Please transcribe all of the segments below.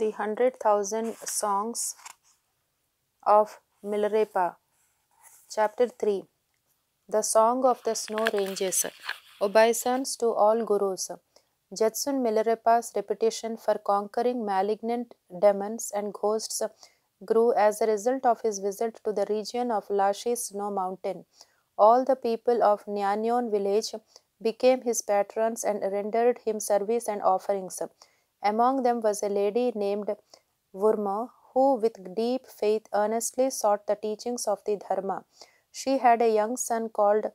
the 100,000 Songs of Milarepa. Chapter 3 The Song of the Snow Ranges Obeisance to all Gurus. Jatsun Milarepa's reputation for conquering malignant demons and ghosts grew as a result of his visit to the region of Lashi Snow Mountain. All the people of Nyanyon village became his patrons and rendered him service and offerings. Among them was a lady named Vurma, who with deep faith earnestly sought the teachings of the Dharma. She had a young son called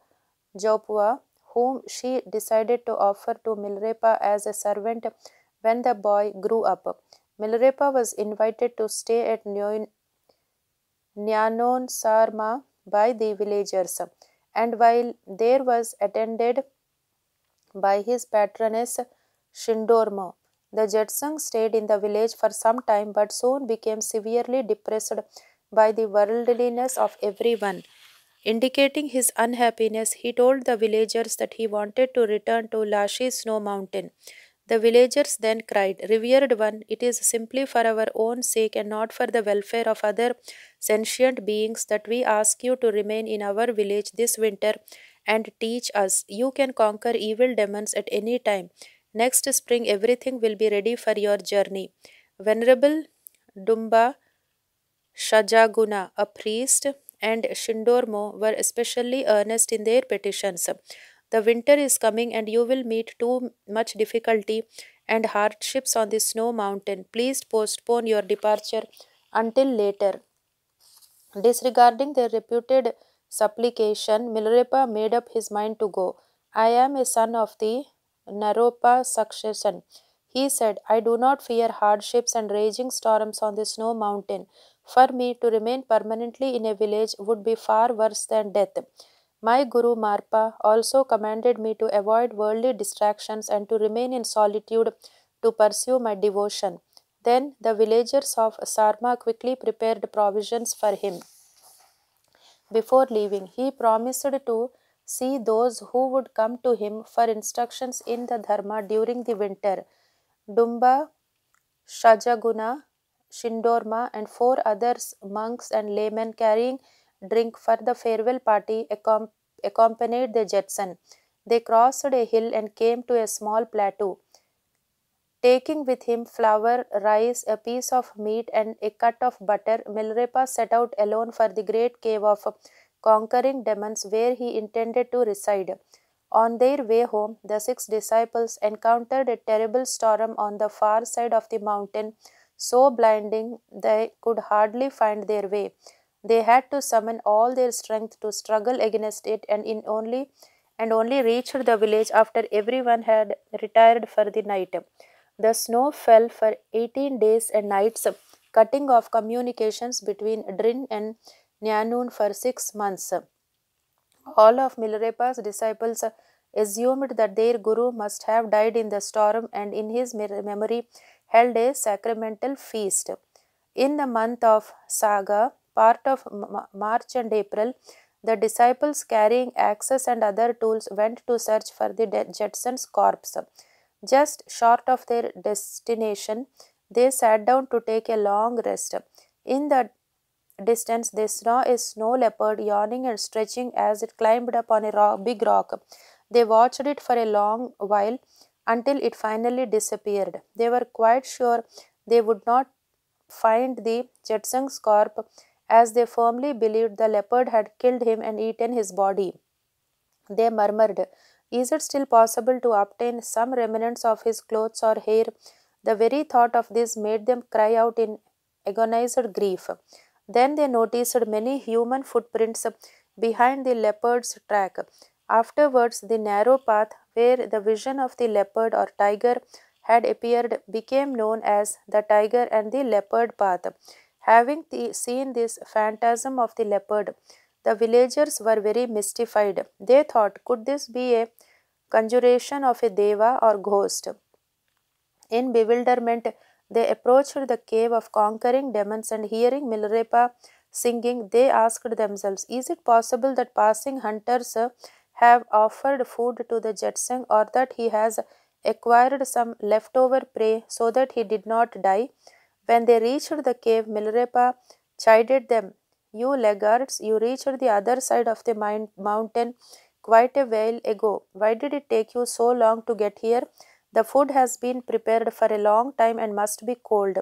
Jopua, whom she decided to offer to Milrepa as a servant when the boy grew up. Milrepa was invited to stay at Nyanon Sarma by the villagers, and while there was attended by his patroness Shindorma. The Jetsang stayed in the village for some time but soon became severely depressed by the worldliness of everyone. Indicating his unhappiness, he told the villagers that he wanted to return to Lashi Snow Mountain. The villagers then cried, Revered one, it is simply for our own sake and not for the welfare of other sentient beings that we ask you to remain in our village this winter and teach us. You can conquer evil demons at any time. Next spring, everything will be ready for your journey. Venerable Dumba Shajaguna, a priest, and Shindormo were especially earnest in their petitions. The winter is coming, and you will meet too much difficulty and hardships on the snow mountain. Please postpone your departure until later. Disregarding their reputed supplication, Milarepa made up his mind to go. I am a son of the Naropa succession. He said, I do not fear hardships and raging storms on the snow mountain. For me, to remain permanently in a village would be far worse than death. My Guru Marpa also commanded me to avoid worldly distractions and to remain in solitude to pursue my devotion. Then the villagers of Sarma quickly prepared provisions for him. Before leaving, he promised to See those who would come to him for instructions in the Dharma during the winter Dumba, Shajaguna, Shindorma, and four others, monks and laymen carrying drink for the farewell party, accompanied the Jetson. They crossed a hill and came to a small plateau. Taking with him flour, rice, a piece of meat, and a cut of butter, Milrepa set out alone for the great cave of conquering demons where he intended to reside. On their way home, the six disciples encountered a terrible storm on the far side of the mountain, so blinding they could hardly find their way. They had to summon all their strength to struggle against it and in only and only reached the village after everyone had retired for the night. The snow fell for 18 days and nights, cutting off communications between Drin and for six months. All of Milarepa's disciples assumed that their guru must have died in the storm and in his memory held a sacramental feast. In the month of Saga, part of March and April, the disciples carrying axes and other tools went to search for the Jetson's corpse. Just short of their destination, they sat down to take a long rest. In the distance they saw a snow leopard yawning and stretching as it climbed up on a rock, big rock. They watched it for a long while until it finally disappeared. They were quite sure they would not find the Jetsung's corpse as they firmly believed the leopard had killed him and eaten his body. They murmured, Is it still possible to obtain some remnants of his clothes or hair? The very thought of this made them cry out in agonized grief. Then they noticed many human footprints behind the leopard's track. Afterwards, the narrow path where the vision of the leopard or tiger had appeared became known as the tiger and the leopard path. Having the, seen this phantasm of the leopard, the villagers were very mystified. They thought, could this be a conjuration of a deva or ghost? In bewilderment, they approached the cave of conquering demons and hearing Milarepa singing, they asked themselves, Is it possible that passing hunters have offered food to the Jetsang or that he has acquired some leftover prey so that he did not die? When they reached the cave, Milarepa chided them, You laggards, you reached the other side of the mountain quite a while ago. Why did it take you so long to get here? The food has been prepared for a long time and must be cold.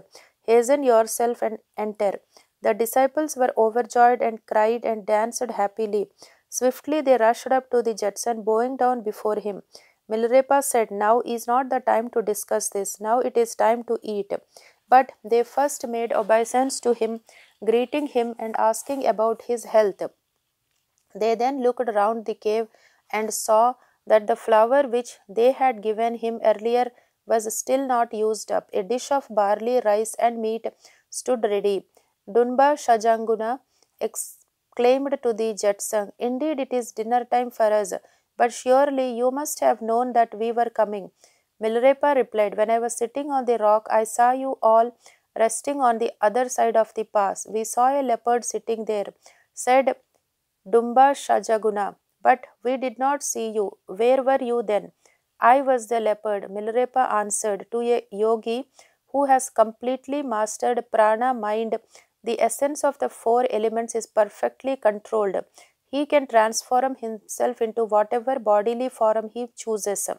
Hasten yourself and enter. The disciples were overjoyed and cried and danced happily. Swiftly they rushed up to the Jetson, bowing down before him. Milarepa said, Now is not the time to discuss this. Now it is time to eat. But they first made obeisance to him, greeting him and asking about his health. They then looked round the cave and saw that the flour which they had given him earlier was still not used up. A dish of barley, rice, and meat stood ready. Dunba Shajanguna exclaimed to the Jetsang, Indeed, it is dinner time for us, but surely you must have known that we were coming. Milrepa replied, When I was sitting on the rock, I saw you all resting on the other side of the pass. We saw a leopard sitting there, said Dumba Shajaguna. But we did not see you. Where were you then? I was the leopard, Milarepa answered to a yogi who has completely mastered prana mind. The essence of the four elements is perfectly controlled. He can transform himself into whatever bodily form he chooses.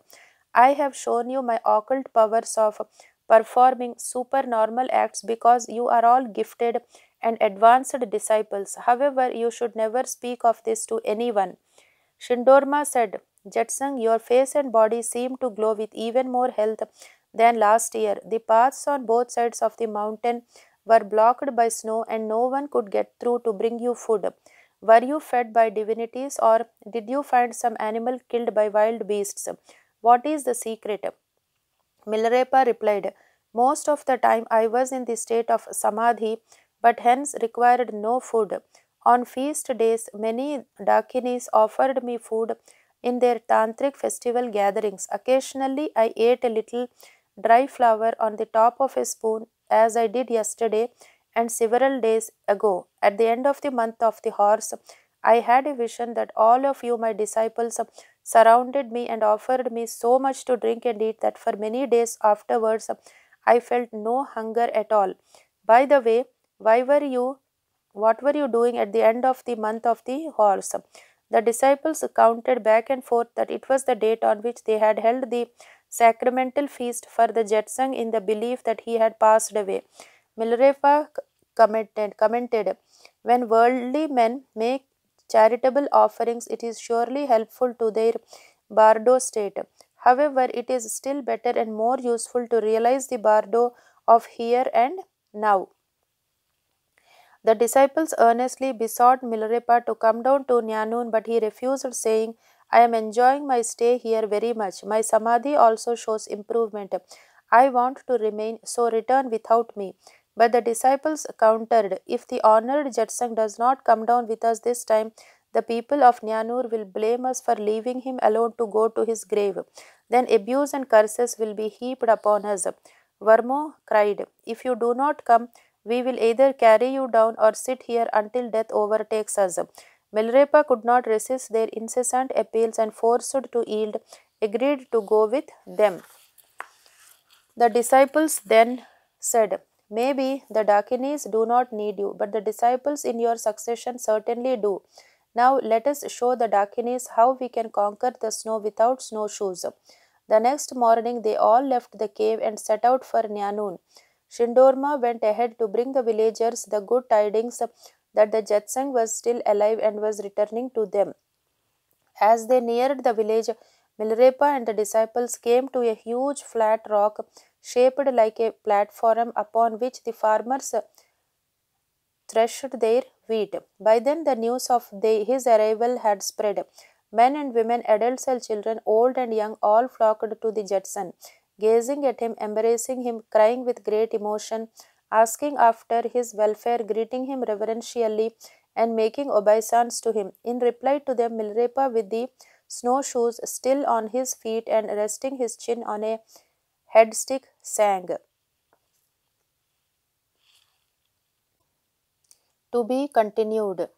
I have shown you my occult powers of performing supernormal acts because you are all gifted and advanced disciples. However, you should never speak of this to anyone. Shindorma said, Jetsang, your face and body seem to glow with even more health than last year. The paths on both sides of the mountain were blocked by snow and no one could get through to bring you food. Were you fed by divinities or did you find some animal killed by wild beasts? What is the secret? Milarepa replied, Most of the time I was in the state of samadhi, but hence required no food. On feast days, many dakinis offered me food in their tantric festival gatherings. Occasionally, I ate a little dry flour on the top of a spoon as I did yesterday and several days ago. At the end of the month of the horse, I had a vision that all of you, my disciples, surrounded me and offered me so much to drink and eat that for many days afterwards I felt no hunger at all. By the way, why were you what were you doing at the end of the month of the horse? The disciples counted back and forth that it was the date on which they had held the sacramental feast for the Jetsang in the belief that he had passed away. Milarepa commented, commented, When worldly men make charitable offerings, it is surely helpful to their bardo state. However, it is still better and more useful to realize the bardo of here and now. The disciples earnestly besought Milarepa to come down to Nyanun, but he refused, saying, I am enjoying my stay here very much. My samadhi also shows improvement. I want to remain, so return without me. But the disciples countered, If the honored Jatsang does not come down with us this time, the people of Nyanur will blame us for leaving him alone to go to his grave. Then abuse and curses will be heaped upon us. Varmo cried, If you do not come, we will either carry you down or sit here until death overtakes us. Milrepa could not resist their incessant appeals and forced to yield, agreed to go with them. The disciples then said, Maybe the Dakinis do not need you, but the disciples in your succession certainly do. Now let us show the Dakinis how we can conquer the snow without snowshoes. The next morning they all left the cave and set out for Nyanun. Shindorma went ahead to bring the villagers the good tidings that the Jetsang was still alive and was returning to them. As they neared the village, Milarepa and the disciples came to a huge flat rock shaped like a platform upon which the farmers threshed their wheat. By then, the news of the, his arrival had spread. Men and women, adults and children, old and young, all flocked to the Jetson gazing at him, embracing him, crying with great emotion, asking after his welfare, greeting him reverentially, and making obeisance to him. In reply to them, Milrepa, with the snowshoes still on his feet and resting his chin on a headstick, sang. To be continued.